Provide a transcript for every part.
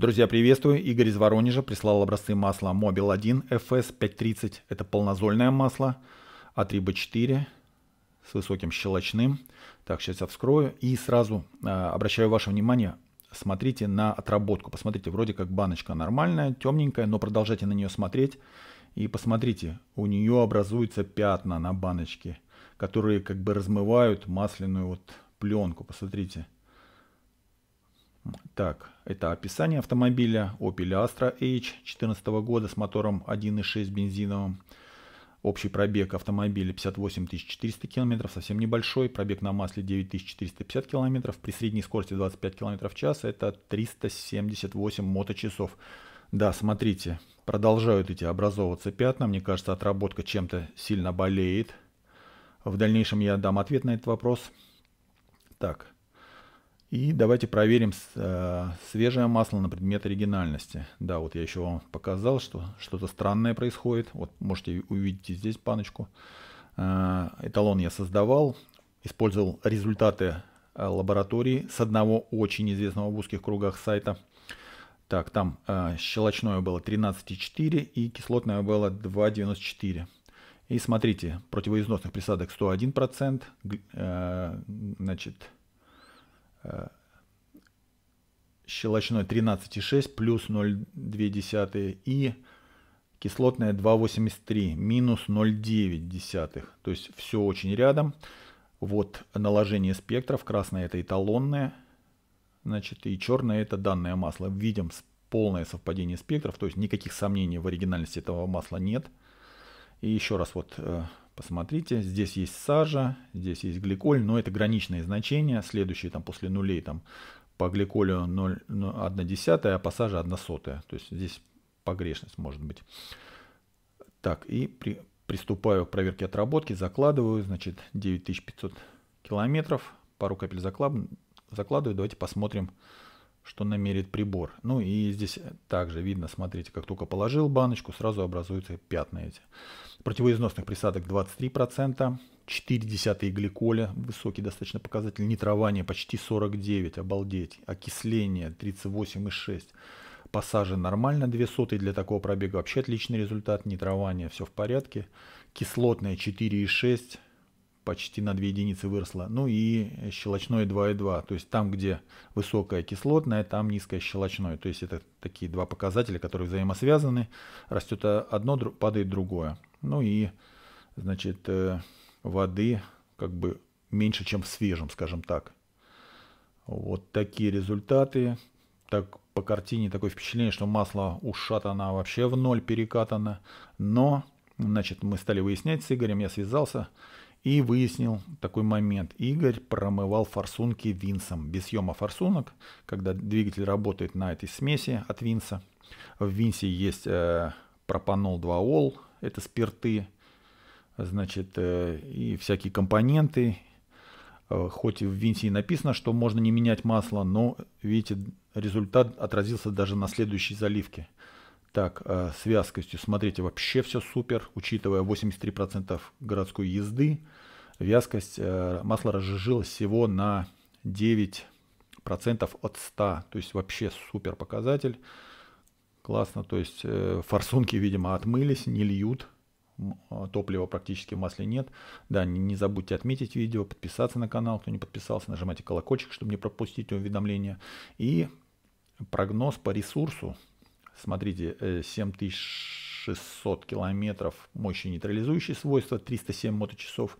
Друзья, приветствую. Игорь из Воронежа прислал образцы масла Mobil 1 FS 530. Это полнозольное масло А3Б4 с высоким щелочным. Так, сейчас я вскрою. И сразу э, обращаю ваше внимание, смотрите на отработку. Посмотрите, вроде как баночка нормальная, темненькая, но продолжайте на нее смотреть. И посмотрите, у нее образуются пятна на баночке, которые как бы размывают масляную вот пленку. Посмотрите. Итак, это описание автомобиля Opel Astra H 2014 года с мотором 1.6 бензиновым. Общий пробег автомобиля 58 400 км, совсем небольшой. Пробег на масле 9450 км. При средней скорости 25 км в час это 378 моточасов. Да, смотрите, продолжают эти образовываться пятна. Мне кажется, отработка чем-то сильно болеет. В дальнейшем я дам ответ на этот вопрос. Так, и давайте проверим э, свежее масло на предмет оригинальности. Да, вот я еще вам показал, что что-то странное происходит. Вот можете увидеть здесь баночку. Э, эталон я создавал, использовал результаты э, лаборатории с одного очень известного в узких кругах сайта. Так, там щелочное было 13,4 и кислотное было 2,94. И смотрите, противоизносных присадок 101%, э, значит, Э, щелочной 13,6 плюс 0,2 и кислотная 2,83 минус 0,9. То есть все очень рядом. Вот наложение спектров. Красное это эталонное, значит, и черное это данное масло. Видим полное совпадение спектров, то есть никаких сомнений в оригинальности этого масла нет. И еще раз вот э, Посмотрите, здесь есть сажа, здесь есть гликоль, но это граничные значения. Следующие там после нулей там по гликолю 0,1 ну, десятая, а по саже 1 сотая. То есть здесь погрешность может быть. Так, и при, приступаю к проверке отработки, закладываю, значит, 9500 километров, пару капель заклад, закладываю. Давайте посмотрим, что намерит прибор. Ну и здесь также видно, смотрите, как только положил баночку, сразу образуются пятна эти. Противоизносных присадок 23%, 0,4 гликоля, высокий достаточно показатель, нитрование почти 49, обалдеть, окисление 38,6, пассажи нормально, 2 сотые для такого пробега, вообще отличный результат, нитрование все в порядке, кислотное 4,6, почти на 2 единицы выросла. Ну и щелочное 2,2. То есть там, где высокая кислотная, там низкое щелочное. То есть это такие два показателя, которые взаимосвязаны. Растет одно, падает другое. Ну и, значит, э, воды как бы меньше, чем в свежем, скажем так. Вот такие результаты. Так по картине такое впечатление, что масло ушатано вообще в ноль, перекатано. Но, значит, мы стали выяснять с Игорем, я связался и выяснил такой момент. Игорь промывал форсунки винсом. Без съема форсунок, когда двигатель работает на этой смеси от винса. В винсе есть э, пропанол 2-ол, это спирты, значит, э, и всякие компоненты. Э, хоть в винсе и написано, что можно не менять масло, но, видите, результат отразился даже на следующей заливке. Так, э, с вязкостью, смотрите, вообще все супер, учитывая 83% городской езды. Вязкость, э, масла разжижилось всего на 9% от 100, то есть вообще супер показатель. Классно, то есть э, форсунки, видимо, отмылись, не льют, а, топлива практически в масле нет. Да, не забудьте отметить видео, подписаться на канал, кто не подписался, нажимайте колокольчик, чтобы не пропустить уведомления. И прогноз по ресурсу. Смотрите, 7600 э, километров мощи нейтрализующие свойства, 307 моточасов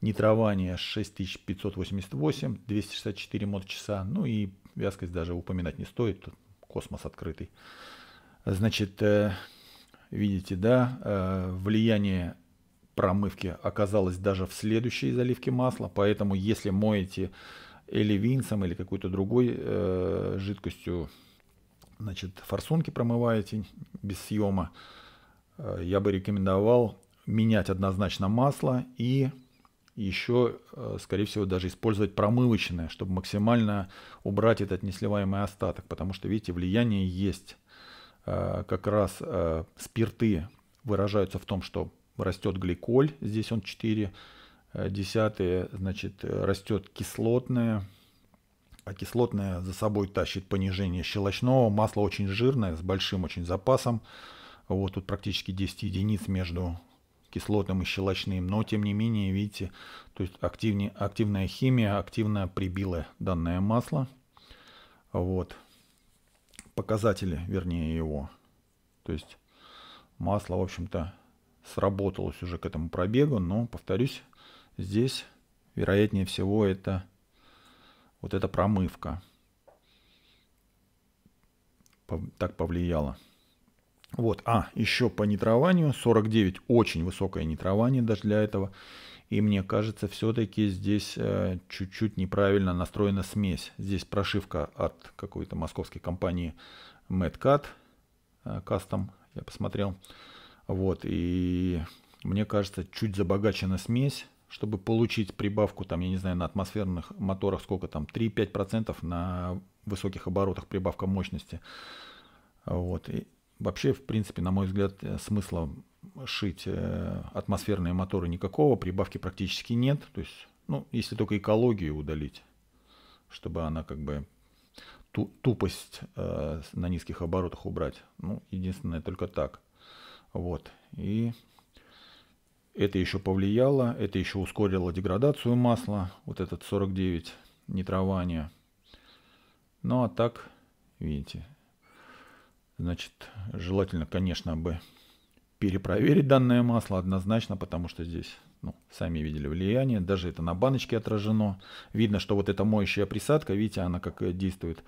нитрования 6588, 264 моточаса. Ну и вязкость даже упоминать не стоит, космос открытый. Значит, э, видите, да, э, влияние промывки оказалось даже в следующей заливке масла, поэтому если моете или винсом, или какой-то другой жидкостью значит, форсунки промываете без съема, э, я бы рекомендовал менять однозначно масло и еще, э, скорее всего, даже использовать промывочное, чтобы максимально убрать этот несливаемый остаток, потому что, видите, влияние есть. Э, как раз спирты выражаются в том, что растет гликоль, здесь он 4 десятые, значит, растет кислотное, а кислотное за собой тащит понижение щелочного. Масло очень жирное, с большим очень запасом. Вот тут практически 10 единиц между кислотным и щелочным. Но тем не менее, видите, то есть активнее, активная химия активно прибила данное масло. Вот. Показатели, вернее, его. То есть масло, в общем-то, сработалось уже к этому пробегу. Но, повторюсь, здесь, вероятнее всего, это вот эта промывка так повлияла. Вот, а, еще по нитрованию, 49, очень высокое нитрование даже для этого. И мне кажется, все-таки здесь э, чуть-чуть неправильно настроена смесь. Здесь прошивка от какой-то московской компании MadCat э, Custom, я посмотрел. Вот, и мне кажется, чуть забогачена смесь чтобы получить прибавку, там, я не знаю, на атмосферных моторах сколько там, 3-5% на высоких оборотах прибавка мощности. Вот. И вообще, в принципе, на мой взгляд, э, смысла шить э, атмосферные моторы никакого, прибавки практически нет. То есть, ну, если только экологию удалить, чтобы она как бы тупость э, на низких оборотах убрать. Ну, единственное, только так. Вот. И это еще повлияло, это еще ускорило деградацию масла, вот этот 49 нитрования. Ну а так, видите, значит, желательно, конечно, бы перепроверить данное масло однозначно, потому что здесь, ну, сами видели влияние, даже это на баночке отражено. Видно, что вот эта моющая присадка, видите, она как действует,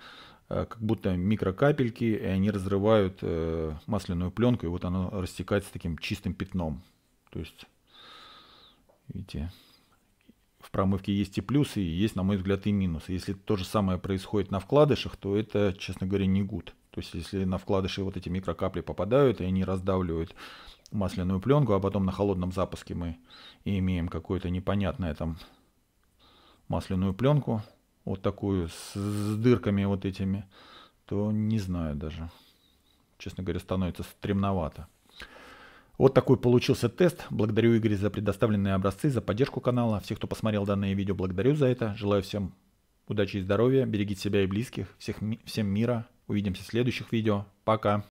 э, как будто микрокапельки, и они разрывают э, масляную пленку, и вот оно растекается таким чистым пятном. То есть, видите, в промывке есть и плюсы, и есть, на мой взгляд, и минусы. Если то же самое происходит на вкладышах, то это, честно говоря, не гуд. То есть, если на вкладыши вот эти микрокапли попадают, и они раздавливают масляную пленку, а потом на холодном запуске мы имеем какую то непонятную там масляную пленку, вот такую, с, с дырками вот этими, то не знаю даже. Честно говоря, становится стремновато. Вот такой получился тест. Благодарю Игоря за предоставленные образцы, за поддержку канала. Всех, кто посмотрел данное видео, благодарю за это. Желаю всем удачи и здоровья. Берегите себя и близких. Всех, всем мира. Увидимся в следующих видео. Пока.